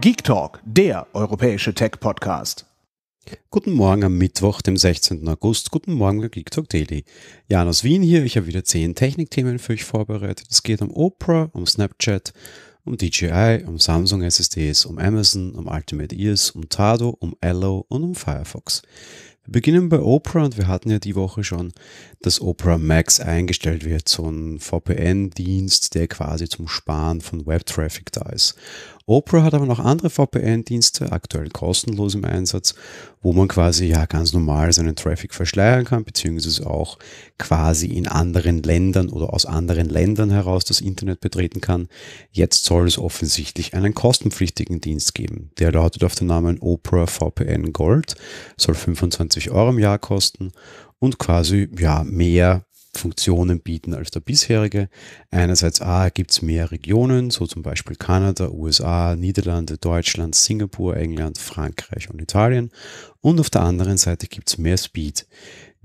Geek Talk, der europäische Tech-Podcast. Guten Morgen am Mittwoch, dem 16. August. Guten Morgen bei Geek Talk Daily. Jan aus Wien hier. Ich habe wieder zehn Technikthemen für euch vorbereitet. Es geht um Oprah, um Snapchat, um DJI, um Samsung SSDs, um Amazon, um Ultimate Ears, um Tado, um Allo und um Firefox. Wir beginnen bei Oprah und wir hatten ja die Woche schon, dass Oprah Max eingestellt wird, so ein VPN-Dienst, der quasi zum Sparen von Web-Traffic da ist. Opera hat aber noch andere VPN-Dienste, aktuell kostenlos im Einsatz, wo man quasi ja ganz normal seinen Traffic verschleiern kann, beziehungsweise auch quasi in anderen Ländern oder aus anderen Ländern heraus das Internet betreten kann. Jetzt soll es offensichtlich einen kostenpflichtigen Dienst geben. Der lautet auf den Namen Opera VPN Gold, soll 25 Euro im Jahr kosten und quasi ja mehr Funktionen bieten als der bisherige. Einerseits A, gibt es mehr Regionen, so zum Beispiel Kanada, USA, Niederlande, Deutschland, Singapur, England, Frankreich und Italien. Und auf der anderen Seite gibt es mehr Speed.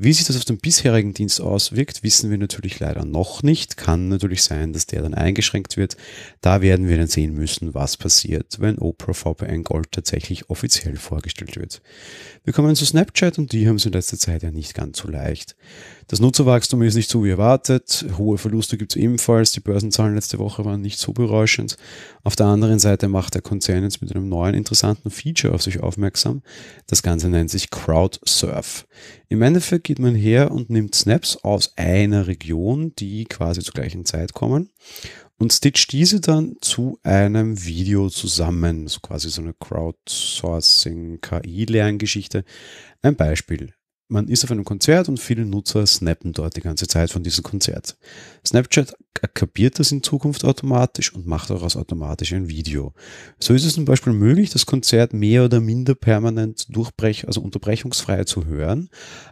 Wie sich das auf den bisherigen Dienst auswirkt, wissen wir natürlich leider noch nicht. Kann natürlich sein, dass der dann eingeschränkt wird. Da werden wir dann sehen müssen, was passiert, wenn Opera VPN Gold tatsächlich offiziell vorgestellt wird. Wir kommen zu Snapchat und die haben es in letzter Zeit ja nicht ganz so leicht. Das Nutzerwachstum ist nicht so wie erwartet. Hohe Verluste gibt es ebenfalls. Die Börsenzahlen letzte Woche waren nicht so berauschend. Auf der anderen Seite macht der Konzern jetzt mit einem neuen interessanten Feature auf sich aufmerksam. Das Ganze nennt sich Crowdsurf. Im Endeffekt geht man her und nimmt Snaps aus einer Region, die quasi zur gleichen Zeit kommen und stitcht diese dann zu einem Video zusammen, so quasi so eine Crowdsourcing-KI-Lerngeschichte. Ein Beispiel man ist auf einem Konzert und viele Nutzer snappen dort die ganze Zeit von diesem Konzert. Snapchat kapiert das in Zukunft automatisch und macht daraus automatisch ein Video. So ist es zum Beispiel möglich, das Konzert mehr oder minder permanent durchbrech, also unterbrechungsfrei zu hören,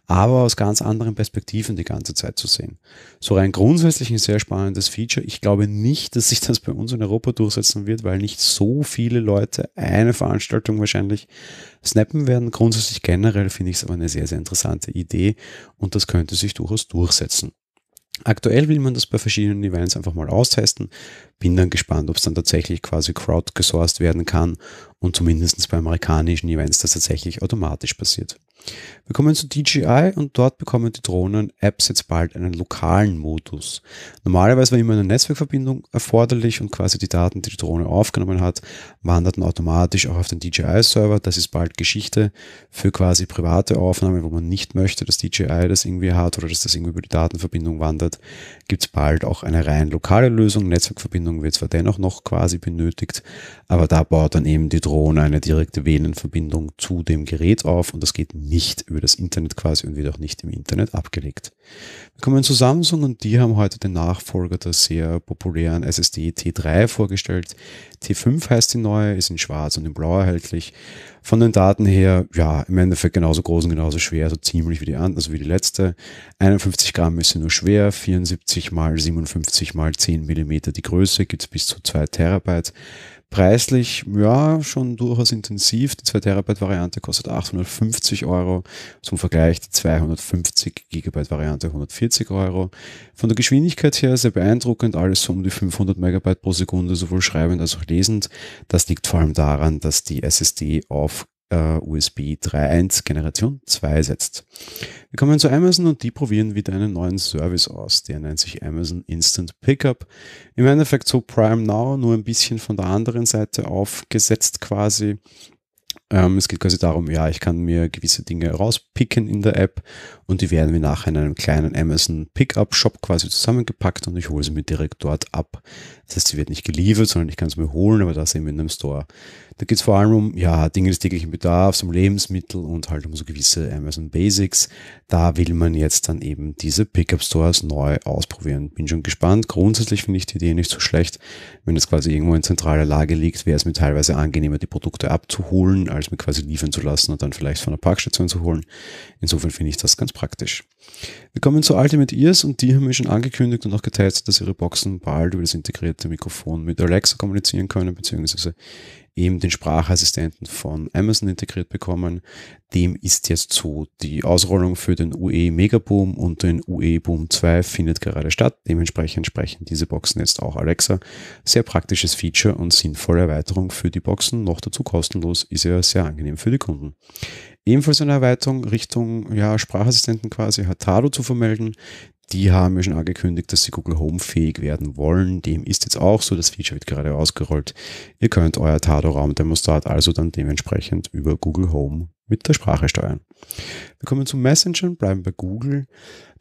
aber aus ganz anderen Perspektiven die ganze Zeit zu sehen. So rein grundsätzlich ein sehr spannendes Feature. Ich glaube nicht, dass sich das bei uns in Europa durchsetzen wird, weil nicht so viele Leute eine Veranstaltung wahrscheinlich snappen werden. Grundsätzlich generell finde ich es aber eine sehr, sehr interessante Idee und das könnte sich durchaus durchsetzen. Aktuell will man das bei verschiedenen Events einfach mal austesten. Bin dann gespannt, ob es dann tatsächlich quasi crowd gesourced werden kann und zumindest bei amerikanischen Events das tatsächlich automatisch passiert. Wir kommen zu DJI und dort bekommen die Drohnen-Apps jetzt bald einen lokalen Modus. Normalerweise war immer eine Netzwerkverbindung erforderlich und quasi die Daten, die die Drohne aufgenommen hat, wanderten automatisch auch auf den DJI-Server. Das ist bald Geschichte für quasi private Aufnahmen, wo man nicht möchte, dass DJI das irgendwie hat oder dass das irgendwie über die Datenverbindung wandert. Gibt es bald auch eine rein lokale Lösung. Netzwerkverbindung wird zwar dennoch noch quasi benötigt, aber da baut dann eben die Drohne eine direkte Venenverbindung zu dem Gerät auf und das geht nicht über das Internet quasi und wird auch nicht im Internet abgelegt. Wir kommen zu Samsung und die haben heute den Nachfolger der sehr populären SSD T3 vorgestellt. T5 heißt die neue, ist in schwarz und in blau erhältlich. Von den Daten her, ja, im Endeffekt genauso groß und genauso schwer, so ziemlich wie die andere, also wie die letzte. 51 Gramm ist sie nur schwer, 74 mal 57 mal 10 mm die Größe, gibt es bis zu 2 Terabyte. Preislich, ja, schon durchaus intensiv. Die 2 Terabyte Variante kostet 850 Euro. Zum Vergleich die 250 Gigabyte Variante 140 Euro. Von der Geschwindigkeit her sehr beeindruckend. Alles so um die 500 Megabyte pro Sekunde, sowohl schreibend als auch lesend. Das liegt vor allem daran, dass die SSD auf äh, USB 3.1 Generation 2 setzt. Wir kommen zu Amazon und die probieren wieder einen neuen Service aus. Der nennt sich Amazon Instant Pickup. Im Endeffekt so Prime Now, nur ein bisschen von der anderen Seite aufgesetzt quasi. Ähm, es geht quasi darum, ja, ich kann mir gewisse Dinge rauspicken in der App und die werden mir nachher in einem kleinen Amazon Pickup Shop quasi zusammengepackt und ich hole sie mir direkt dort ab. Das heißt, sie wird nicht geliefert, sondern ich kann sie mir holen, aber das eben in einem Store. Da geht es vor allem um, ja, Dinge des täglichen Bedarfs, um Lebensmittel und halt um so gewisse Amazon Basics. Da will man jetzt dann eben diese Pickup Stores neu ausprobieren. Bin schon gespannt. Grundsätzlich finde ich die Idee nicht so schlecht. Wenn es quasi irgendwo in zentraler Lage liegt, wäre es mir teilweise angenehmer, die Produkte abzuholen, Inhalts mir quasi liefern zu lassen und dann vielleicht von der Parkstation zu holen. Insofern finde ich das ganz praktisch. Wir kommen zu Ultimate Ears und die haben mir schon angekündigt und auch geteilt, dass ihre Boxen bald über das integrierte Mikrofon mit Alexa kommunizieren können, beziehungsweise eben den Sprachassistenten von Amazon integriert bekommen. Dem ist jetzt so, die Ausrollung für den UE Megaboom und den UE Boom 2 findet gerade statt. Dementsprechend sprechen diese Boxen jetzt auch Alexa. Sehr praktisches Feature und sinnvolle Erweiterung für die Boxen. Noch dazu kostenlos ist ja sehr angenehm für die Kunden. Ebenfalls eine Erweiterung Richtung ja, Sprachassistenten quasi hat Tado zu vermelden. Die haben ja schon angekündigt, dass sie Google Home fähig werden wollen. Dem ist jetzt auch so. Das Feature wird gerade ausgerollt. Ihr könnt euer Tado-Raumthermostat also dann dementsprechend über Google Home mit der Sprache steuern. Wir kommen zu Messenger, bleiben bei Google.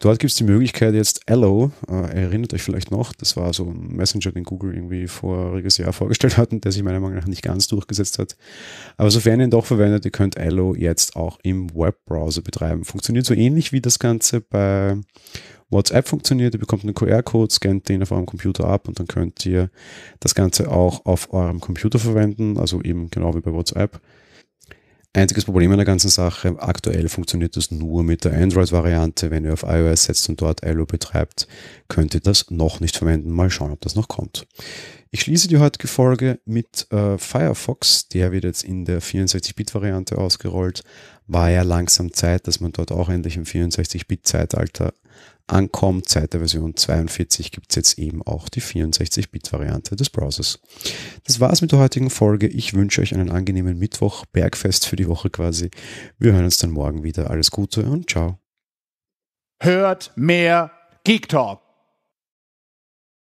Dort gibt es die Möglichkeit jetzt Hello, äh, erinnert euch vielleicht noch, das war so ein Messenger, den Google irgendwie voriges Jahr vorgestellt hat und der sich meiner Meinung nach nicht ganz durchgesetzt hat. Aber sofern ihr ihn doch verwendet, ihr könnt Hello jetzt auch im Webbrowser betreiben. Funktioniert so ähnlich wie das Ganze bei WhatsApp funktioniert. Ihr bekommt einen QR-Code, scannt den auf eurem Computer ab und dann könnt ihr das Ganze auch auf eurem Computer verwenden, also eben genau wie bei WhatsApp. Einziges Problem an der ganzen Sache, aktuell funktioniert das nur mit der Android-Variante. Wenn ihr auf iOS setzt und dort ILO betreibt, könnt ihr das noch nicht verwenden. Mal schauen, ob das noch kommt. Ich schließe die heutige Folge mit äh, Firefox. Der wird jetzt in der 64-Bit-Variante ausgerollt. War ja langsam Zeit, dass man dort auch endlich im 64-Bit-Zeitalter ankommt. Seit der Version 42 gibt es jetzt eben auch die 64-Bit-Variante des Browsers. Das war's mit der heutigen Folge. Ich wünsche euch einen angenehmen Mittwoch, Bergfest für die Woche quasi. Wir hören uns dann morgen wieder. Alles Gute und ciao. Hört mehr Geek Talk.